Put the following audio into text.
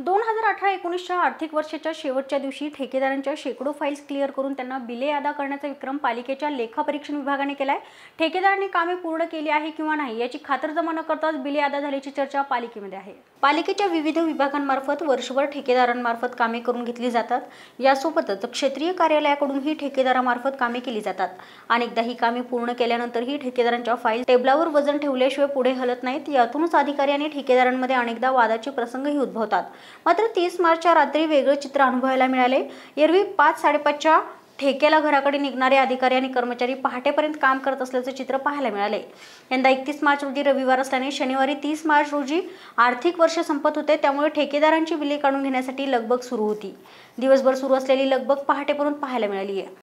दोन हजार अठरा एकोणीसच्या आर्थिक वर्षाच्या शेवटच्या दिवशी ठेकेदारांच्या शेकडो फाईल्स क्लिअर करून त्यांना बिले अदा करण्याचा विक्रम पालिकेच्या लेखापरीक्षण विभागाने केला आहे ठेकेदारांनी कामे पूर्ण केली आहे किंवा नाही याची खातरजमा न करताच बिले अदा झाल्याची चर्चा पालिकेमध्ये आहे पालिकेच्या विविध विभागांमार्फत वर्षभर ठेकेदारांमार्फत कामे करून घेतली जातात यासोबतच क्षेत्रीय कार्यालयाकडूनही ठेकेदारामार्फत कामे केली जातात अनेकदा ही कामे पूर्ण केल्यानंतरही ठेकेदारांच्या फाईल टेबलावर वजन ठेवल्याशिवाय पुढे हलत नाहीत यातूनच अधिकारी आणि ठेकेदारांमध्ये अनेकदा वादाचे प्रसंगही उद्भवतात मात्र तीस मार्चच्या रात्री वेगळं चित्र अनुभवायला मिळाले एरवी पाच साडेपाचच्या ठेकेला घराकडे निघणारे अधिकारी आणि कर्मचारी पहाटेपर्यंत काम करत असल्याचे चित्र पाहायला मिळाले यंदा एकतीस मार्च रोजी रविवार असल्याने शनिवारी तीस मार्च रोजी आर्थिक वर्ष संपत होते त्यामुळे ठेकेदारांची बिले काढून घेण्यासाठी लगबग सुरू होती दिवसभर सुरू असलेली लगबग पहाटेपर्यंत पाहायला मिळाली आहे